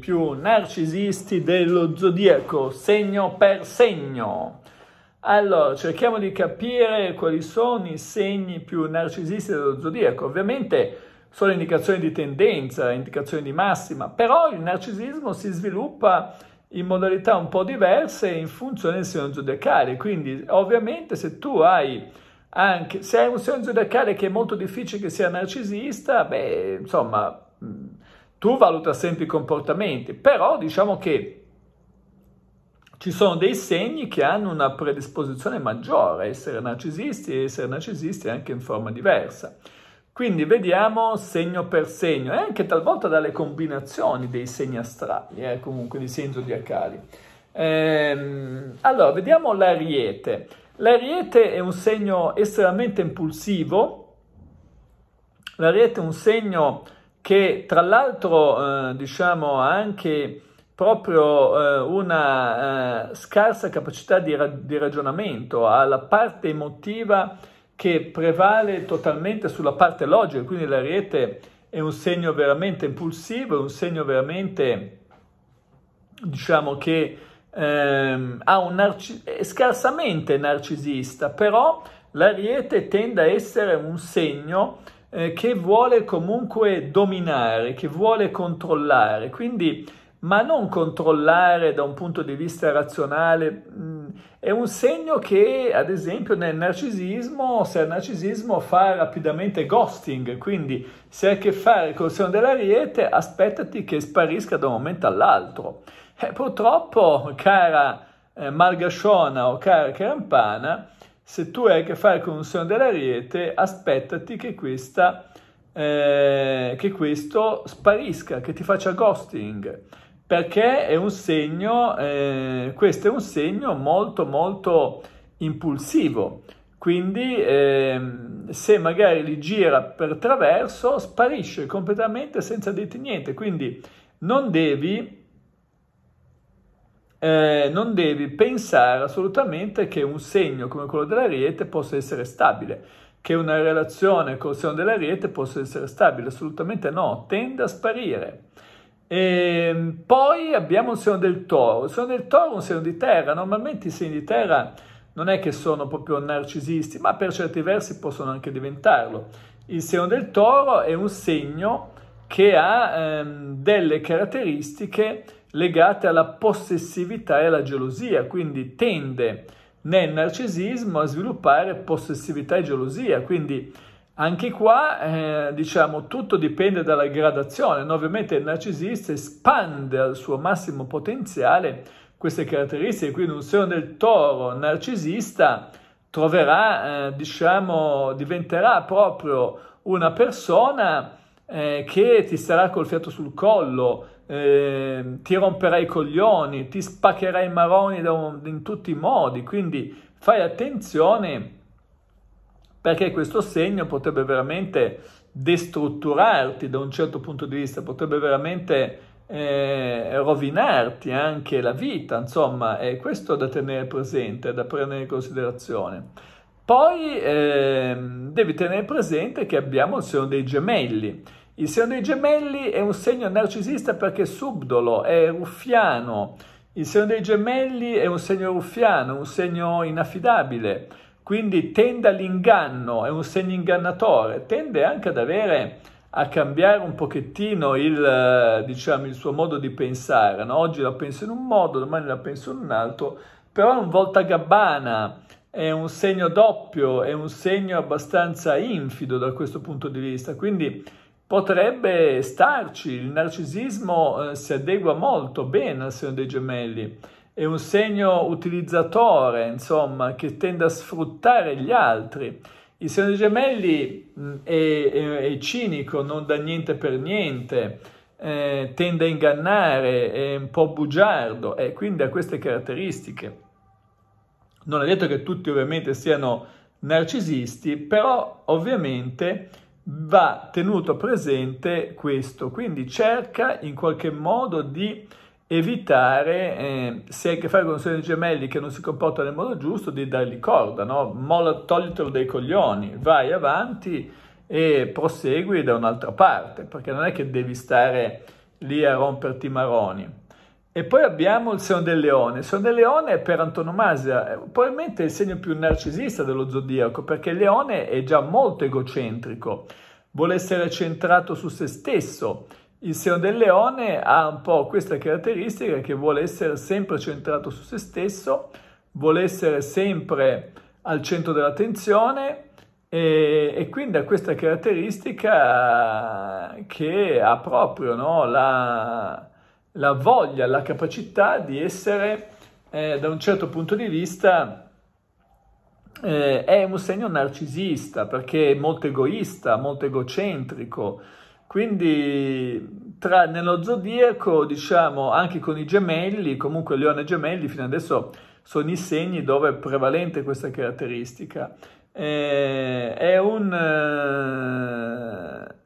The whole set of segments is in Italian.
più narcisisti dello zodiaco, segno per segno. Allora, cerchiamo di capire quali sono i segni più narcisisti dello zodiaco. Ovviamente sono indicazioni di tendenza, indicazioni di massima, però il narcisismo si sviluppa in modalità un po' diverse in funzione del segno zodiacale. Quindi, ovviamente, se tu hai anche se hai un segno zodiacale che è molto difficile che sia narcisista, beh, insomma tu valuta sempre i comportamenti, però diciamo che ci sono dei segni che hanno una predisposizione maggiore a essere narcisisti e essere narcisisti anche in forma diversa. Quindi vediamo segno per segno e anche talvolta dalle combinazioni dei segni astrali, eh, comunque di segni zodiacali. Ehm, allora, vediamo l'ariete. L'ariete è un segno estremamente impulsivo, l'ariete è un segno che tra l'altro eh, diciamo ha anche proprio eh, una eh, scarsa capacità di, ra- di ragionamento, ha la parte emotiva che prevale totalmente sulla parte logica, quindi l'ariete è un segno veramente impulsivo, è un segno veramente diciamo che ehm, ha un narci- è scarsamente narcisista, però l'ariete tende a essere un segno eh, che vuole comunque dominare, che vuole controllare, quindi ma non controllare da un punto di vista razionale mm, è un segno che ad esempio nel narcisismo, se il narcisismo fa rapidamente ghosting, quindi se hai a che fare con il seno dell'ariete aspettati che sparisca da un momento all'altro. E eh, purtroppo, cara eh, Malgasciona o cara Carampana, se tu hai a che fare con un segno dell'ariete, aspettati che, questa, eh, che questo sparisca, che ti faccia ghosting, perché è un segno, eh, questo è un segno molto molto impulsivo, quindi eh, se magari li gira per traverso, sparisce completamente senza dirti niente, quindi non devi eh, non devi pensare assolutamente che un segno come quello dell'ariete possa essere stabile, che una relazione con il segno dell'ariete possa essere stabile, assolutamente no, tende a sparire. E ehm, poi abbiamo il segno del toro, il segno del toro è un segno di terra, normalmente i segni di terra non è che sono proprio narcisisti, ma per certi versi possono anche diventarlo. Il segno del toro è un segno che ha ehm, delle caratteristiche legate alla possessività e alla gelosia, quindi tende nel narcisismo a sviluppare possessività e gelosia, quindi anche qua eh, diciamo tutto dipende dalla gradazione, no? ovviamente il narcisista espande al suo massimo potenziale queste caratteristiche, quindi un segno del toro narcisista troverà, eh, diciamo, diventerà proprio una persona eh, che ti sarà col fiato sul collo, eh, ti romperai i coglioni, ti spaccherai i maroni un, in tutti i modi, quindi fai attenzione perché questo segno potrebbe veramente destrutturarti da un certo punto di vista, potrebbe veramente eh, rovinarti anche la vita, insomma, è questo da tenere presente, da prendere in considerazione. Poi eh, devi tenere presente che abbiamo il segno dei gemelli il segno dei gemelli è un segno narcisista perché è subdolo, è ruffiano. Il segno dei gemelli è un segno ruffiano, un segno inaffidabile, quindi tende all'inganno, è un segno ingannatore, tende anche ad avere, a cambiare un pochettino il, eh, diciamo, il suo modo di pensare. No? Oggi la penso in un modo, domani la penso in un altro, però è un volta gabbana, è un segno doppio, è un segno abbastanza infido da questo punto di vista, quindi potrebbe starci, il narcisismo eh, si adegua molto bene al segno dei gemelli, è un segno utilizzatore, insomma, che tende a sfruttare gli altri. Il segno dei gemelli mh, mm, è, è, è, cinico, non dà niente per niente, eh, tende a ingannare, è un po' bugiardo e eh, quindi ha queste caratteristiche. Non è detto che tutti ovviamente siano narcisisti, però ovviamente va tenuto presente questo, quindi cerca in qualche modo di evitare, eh, se hai a che fare con un di gemelli che non si comporta nel modo giusto, di dargli corda, no? Mola, toglitelo dai coglioni, vai avanti e prosegui da un'altra parte, perché non è che devi stare lì a romperti i maroni. E poi abbiamo il segno del leone. Il segno del leone è per antonomasia, probabilmente è il segno più narcisista dello zodiaco, perché il leone è già molto egocentrico, vuole essere centrato su se stesso. Il segno del leone ha un po' questa caratteristica che vuole essere sempre centrato su se stesso, vuole essere sempre al centro dell'attenzione e, e, quindi ha questa caratteristica che ha proprio no, la la voglia, la capacità di essere, eh, da un certo punto di vista, eh, è un segno narcisista perché è molto egoista, molto egocentrico. Quindi tra, nello zodiaco, diciamo, anche con i gemelli, comunque leone e gemelli, fino adesso sono i segni dove è prevalente questa caratteristica. Eh, è un... Eh,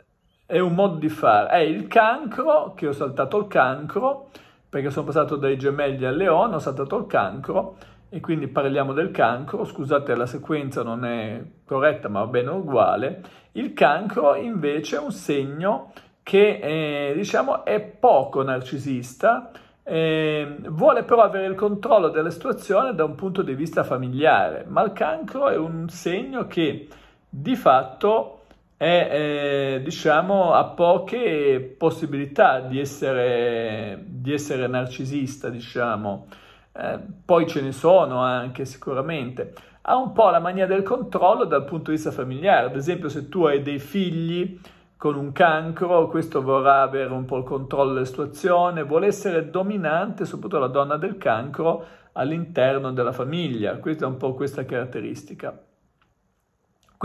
è un modo di fare. È il cancro, che ho saltato il cancro, perché sono passato dai gemelli al leone, ho saltato il cancro, e quindi parliamo del cancro, scusate la sequenza non è corretta ma va bene uguale, il cancro invece è un segno che eh, diciamo è poco narcisista, eh, vuole però avere il controllo della situazione da un punto di vista familiare, ma il cancro è un segno che di fatto è, eh, diciamo, ha poche possibilità di essere, di essere narcisista, diciamo. Eh, poi ce ne sono anche sicuramente. Ha un po' la mania del controllo dal punto di vista familiare, ad esempio se tu hai dei figli con un cancro, questo vorrà avere un po' il controllo della situazione, vuole essere dominante, soprattutto la donna del cancro, all'interno della famiglia. Questa è un po' questa caratteristica.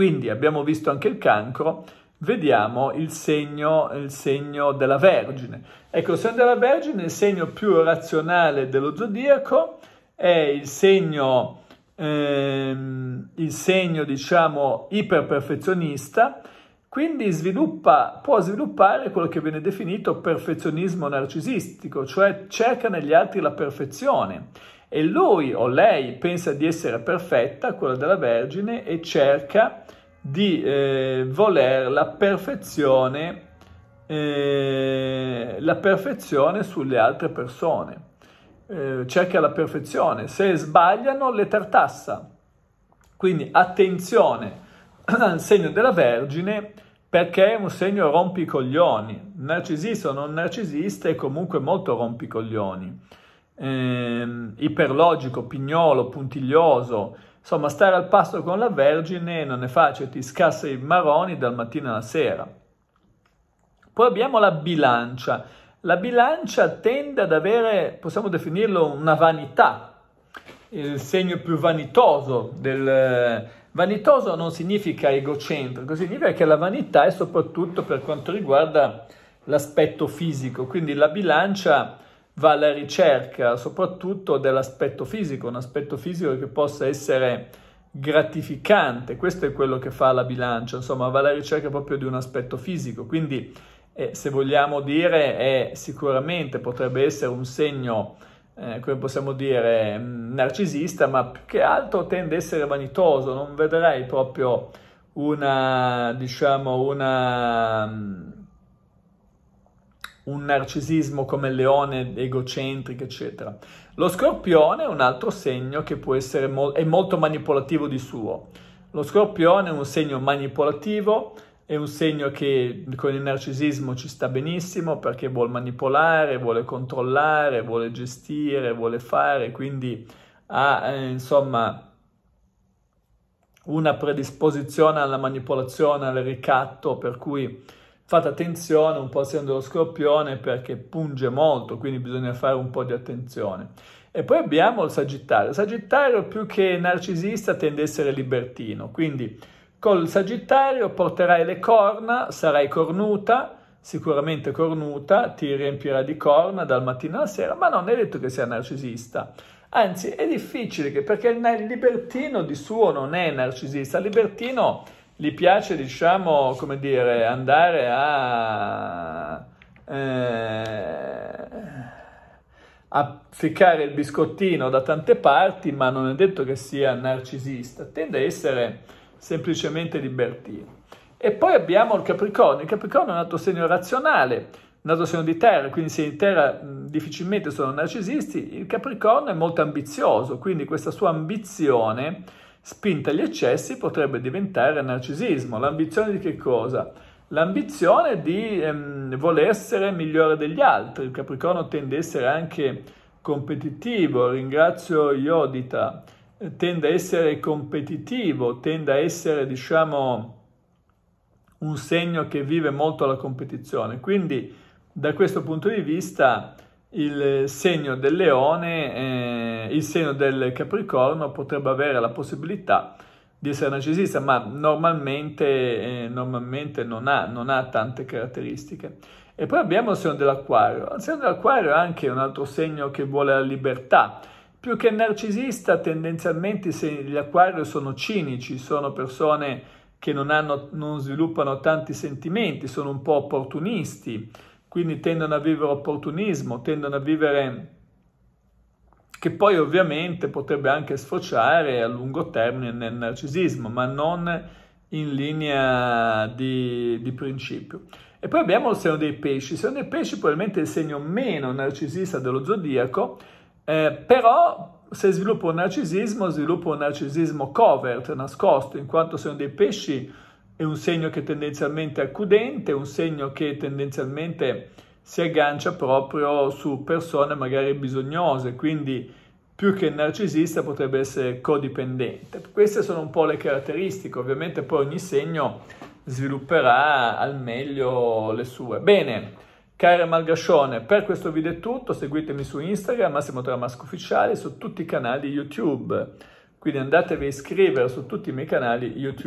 Quindi abbiamo visto anche il cancro, vediamo il segno, il segno della Vergine. Ecco, il segno della Vergine è il segno più razionale dello zodiaco, è il segno, ehm, il segno diciamo, iperperfezionista, quindi sviluppa, può sviluppare quello che viene definito perfezionismo narcisistico, cioè cerca negli altri la perfezione e lui o lei pensa di essere perfetta, quella della Vergine, e cerca di eh, voler la perfezione, eh, la perfezione sulle altre persone. Eh, cerca la perfezione, se sbagliano le tartassa. Quindi attenzione al segno della Vergine perché è un segno rompicoglioni. Narcisista o non narcisista è comunque molto rompicoglioni ehm, iperlogico, pignolo, puntiglioso. Insomma, stare al pasto con la Vergine non è facile, ti scassa i maroni dal mattino alla sera. Poi abbiamo la bilancia. La bilancia tende ad avere, possiamo definirlo, una vanità, il segno più vanitoso del... Vanitoso non significa egocentrico, significa che la vanità è soprattutto per quanto riguarda l'aspetto fisico, quindi la bilancia va alla ricerca soprattutto dell'aspetto fisico, un aspetto fisico che possa essere gratificante, questo è quello che fa la bilancia, insomma va alla ricerca proprio di un aspetto fisico, quindi eh, se vogliamo dire è sicuramente potrebbe essere un segno, eh, come possiamo dire, mm, narcisista, ma più che altro tende a essere vanitoso, non vedrai proprio una, diciamo, una mm, un narcisismo come il leone, egocentrico, eccetera. Lo scorpione è un altro segno che può essere mo- molto manipolativo di suo. Lo scorpione è un segno manipolativo, è un segno che con il narcisismo ci sta benissimo perché vuole manipolare, vuole controllare, vuole gestire, vuole fare, quindi ha eh, insomma una predisposizione alla manipolazione, al ricatto, per cui Fate attenzione, un po' essendo lo scorpione, perché punge molto, quindi bisogna fare un po' di attenzione. E poi abbiamo il Sagittario. Il Sagittario più che narcisista tende ad essere libertino, quindi col Sagittario porterai le corna, sarai cornuta, sicuramente cornuta, ti riempirà di corna dal mattino alla sera, ma non è detto che sia narcisista. Anzi, è difficile che, perché il libertino di suo non è narcisista, il libertino gli piace, diciamo, come dire, andare a... Eh, a ficcare il biscottino da tante parti, ma non è detto che sia narcisista, tende a essere semplicemente libertino. E poi abbiamo il Capricorno, il Capricorno è un altro segno razionale, un altro segno di terra, quindi se in terra mh, difficilmente sono narcisisti, il Capricorno è molto ambizioso, quindi questa sua ambizione Spinta agli eccessi potrebbe diventare narcisismo. L'ambizione di che cosa? L'ambizione di ehm, voler essere migliore degli altri. Il Capricorno tende a essere anche competitivo. Ringrazio Iodita. Tende a essere competitivo, tende a essere, diciamo, un segno che vive molto la competizione. Quindi, da questo punto di vista, il segno del leone, eh, il segno del capricorno potrebbe avere la possibilità di essere narcisista, ma normalmente, eh, normalmente non, ha, non, ha, tante caratteristiche. E poi abbiamo il segno dell'acquario. Il segno dell'acquario è anche un altro segno che vuole la libertà. Più che narcisista, tendenzialmente gli acquario sono cinici, sono persone che non, hanno, non sviluppano tanti sentimenti, sono un po' opportunisti quindi tendono a vivere opportunismo, tendono a vivere che poi ovviamente potrebbe anche sfociare a lungo termine nel narcisismo, ma non in linea di, di principio. E poi abbiamo il segno dei pesci. Il segno dei pesci probabilmente è il segno meno narcisista dello zodiaco, eh, però se sviluppo un narcisismo, sviluppo un narcisismo covert, nascosto, in quanto segno dei pesci è un segno che è tendenzialmente accudente, un segno che tendenzialmente si aggancia proprio su persone magari bisognose, quindi più che narcisista potrebbe essere codipendente. Queste sono un po' le caratteristiche, ovviamente poi ogni segno svilupperà al meglio le sue. Bene, cara Malgascione, per questo video è tutto, seguitemi su Instagram, Massimo Tramasco Ufficiale, su tutti i canali YouTube, quindi andatevi a iscrivervi su tutti i miei canali YouTube.